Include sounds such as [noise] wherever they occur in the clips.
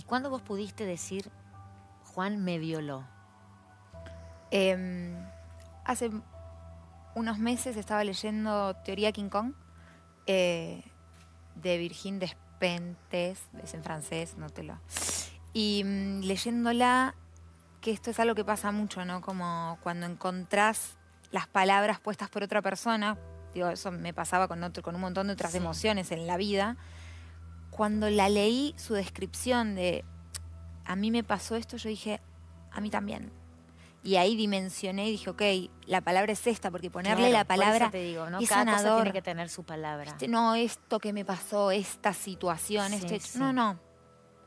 ¿Y cuándo vos pudiste decir, Juan me violó? Em, hace unos meses estaba leyendo Teoría King Kong eh, de Virgin Despentes, es en francés, no te lo. Y mm, leyéndola, que esto es algo que pasa mucho, ¿no? Como cuando encontrás las palabras puestas por otra persona, digo, eso me pasaba con, otro, con un montón de otras emociones en la vida cuando la leí su descripción de a mí me pasó esto, yo dije, a mí también. Y ahí dimensioné y dije, ok, la palabra es esta, porque ponerle la palabra. eso te digo, ¿no? Cada cosa tiene que tener su palabra. no, esto que me pasó, esta situación, este. No, no.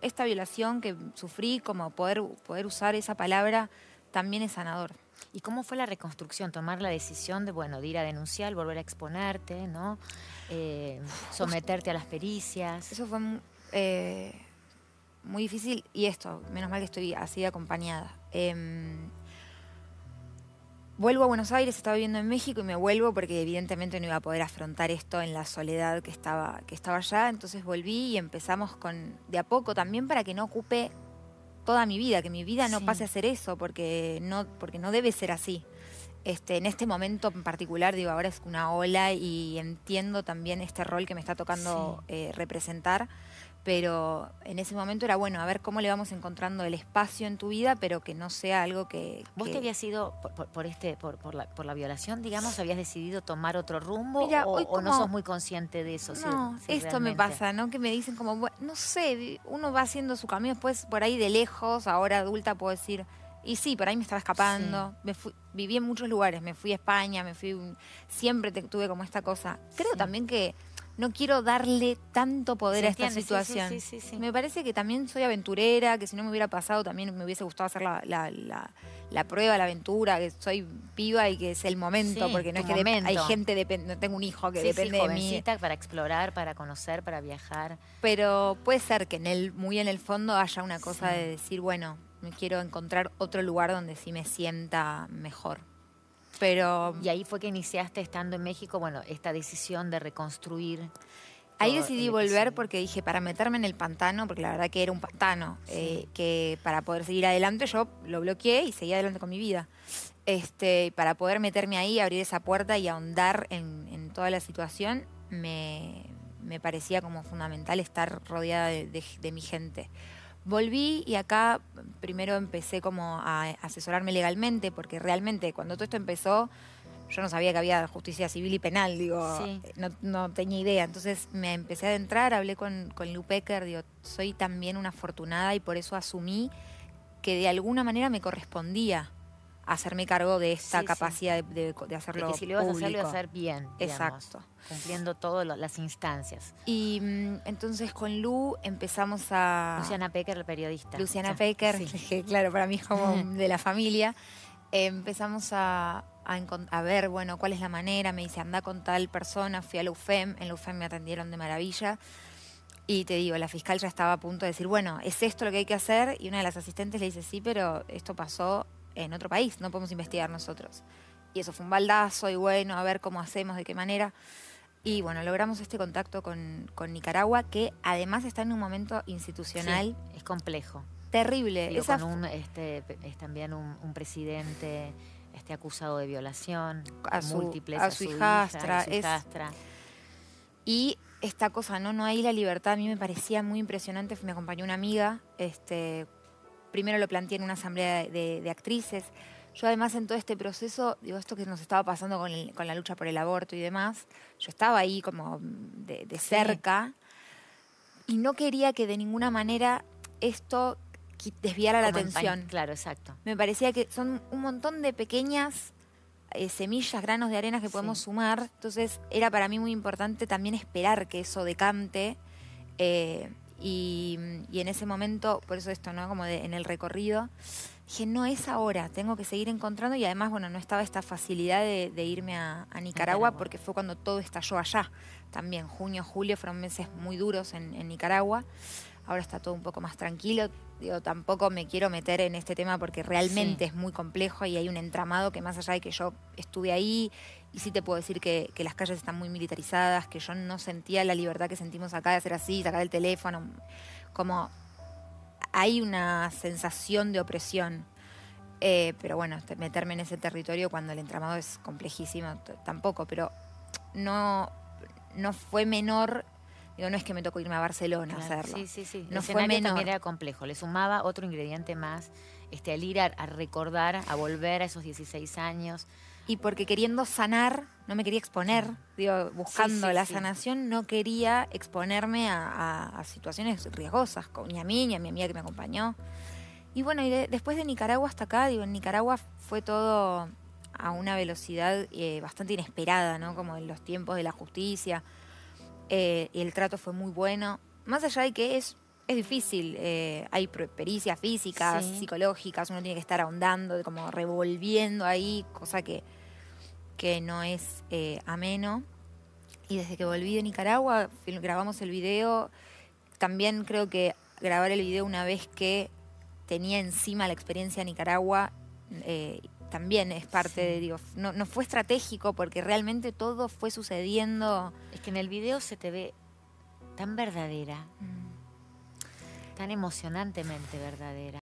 Esta violación que sufrí, como poder, poder usar esa palabra, también es sanador. ¿Y cómo fue la reconstrucción? Tomar la decisión de, bueno, de ir a denunciar, volver a exponerte, ¿no? Eh, someterte a las pericias. Eso fue eh, muy difícil. Y esto, menos mal que estoy así acompañada. Em, vuelvo a Buenos Aires, estaba viviendo en México y me vuelvo porque evidentemente no iba a poder afrontar esto en la soledad que estaba, que estaba allá. Entonces volví y empezamos con, de a poco también para que no ocupe toda mi vida, que mi vida no pase a ser eso, porque no, porque no debe ser así. Este, en este momento en particular, digo, ahora es una ola y entiendo también este rol que me está tocando eh, representar, pero en ese momento era bueno, a ver cómo le vamos encontrando el espacio en tu vida, pero que no sea algo que... ¿Vos te habías ido por, este, por, la, por, la, violación, digamos, habías decidido tomar otro rumbo o, no sos muy consciente de eso? No, esto me pasa, ¿no? Que me dicen como, no sé, uno va haciendo su camino después por ahí de lejos, ahora adulta puedo decir y sí, por ahí me estaba escapando. Me viví en muchos lugares. Me fui a España, me fui. Siempre tuve como esta cosa. Creo también que no quiero darle tanto poder a esta situación. me parece que también soy aventurera, que si no me hubiera pasado también me hubiese gustado hacer la, la, prueba, la aventura, que soy piba y que es el momento, porque no es que momento. hay gente, no tengo un hijo que depende de mí. para explorar, para conocer, para viajar. Pero puede ser que en el, muy en el fondo haya una cosa de decir, bueno, me quiero encontrar otro lugar donde sí me sienta mejor. Pero... Y ahí fue que iniciaste estando en México, bueno, esta decisión de reconstruir. Ahí decidí volver porque dije, para meterme en el pantano, porque la verdad que era un pantano, eh, que para poder seguir adelante yo lo bloqueé y seguí adelante con mi vida. Este, para poder meterme ahí, abrir esa puerta y ahondar en, en toda la situación, me, me, parecía como fundamental estar rodeada de, de mi gente. Volví y acá primero empecé como a asesorarme legalmente, porque realmente cuando todo esto empezó, yo no sabía que había justicia civil y penal, digo, no, no, tenía idea. Entonces me empecé a adentrar, hablé con, con Pecker, digo, soy también una afortunada y por eso asumí que de alguna manera me correspondía hacerme cargo de esta capacidad De, hacerlo. si lo ibas a hacer, lo ibas a hacer bien. Exacto. cumpliendo todas las instancias. Y mm, entonces con Lu empezamos a. Luciana Pecker, la periodista. Luciana Pecker, [laughs] claro, para mí es como [laughs] de la familia. empezamos a, ver, bueno, cuál es la manera. Me dice, anda con tal persona. Fui a la UFEM. En la UFEM me atendieron de maravilla. Y te digo, la fiscal ya estaba a punto de decir, bueno, es esto lo que hay que hacer. Y una de las asistentes le dice, sí, pero esto pasó en otro país, no podemos investigar nosotros. Y eso fue un baldazo y bueno, a ver cómo hacemos, de qué manera. Y bueno, logramos este contacto con, con Nicaragua, que además está en un momento institucional. es complejo. Terrible. un, este, es también un, presidente este, acusado de violación, a su, múltiples, a, su, hijastra. a su hijastra. Es, y esta cosa, ¿no? No hay la libertad. A mí me parecía muy impresionante. Me acompañó una amiga este, primero lo planteé en una asamblea de, actrices. Yo además en todo este proceso, digo, esto que nos estaba pasando con, la lucha por el aborto y demás, yo estaba ahí como de, cerca y no quería que de ninguna manera esto desviara la atención. Claro, exacto. Me parecía que son un montón de pequeñas eh, semillas, granos de arena que podemos sumar. Entonces era para mí muy importante también esperar que eso decante. Eh, y, en ese momento, por eso esto, ¿no? Como de, en el recorrido, dije, no es ahora, tengo que seguir encontrando. Y además, bueno, no estaba esta facilidad de, irme a, Nicaragua, porque fue cuando todo estalló allá. También junio, julio fueron meses muy duros en, en Nicaragua ahora está todo un poco más tranquilo. Digo, tampoco me quiero meter en este tema porque realmente es muy complejo y hay un entramado que más allá de que yo estuve ahí, y sí te puedo decir que, las calles están muy militarizadas, que yo no sentía la libertad que sentimos acá de hacer así, sacar el teléfono, como hay una sensación de opresión. Eh, pero bueno, meterme en ese territorio cuando el entramado es complejísimo tampoco, pero no, no fue menor Digo, no es que me tocó irme a Barcelona a hacerlo. Sí, sí, sí. No fue menor. era complejo. Le sumaba otro ingrediente más este, al ir a, recordar, a volver a esos 16 años. Y porque queriendo sanar, no me quería exponer, digo, buscando la sanación, no quería exponerme a, situaciones riesgosas, ni a mí, ni a mi amiga que me acompañó. Y bueno, y después de Nicaragua hasta acá, digo, en Nicaragua fue todo a una velocidad eh, bastante inesperada, ¿no? Como en los tiempos de la justicia. Eh, y el trato fue muy bueno. Más allá de que es, es difícil, eh, hay pericias físicas, psicológicas, uno tiene que estar ahondando, como revolviendo ahí, cosa que, que no es eh, ameno. Y desde que volví de Nicaragua, grabamos el video. También creo que grabar el video una vez que tenía encima la experiencia de Nicaragua eh, también es parte de, Dios no, no fue estratégico porque realmente todo fue sucediendo. Es que en el video se te ve tan verdadera, mm. tan emocionantemente verdadera.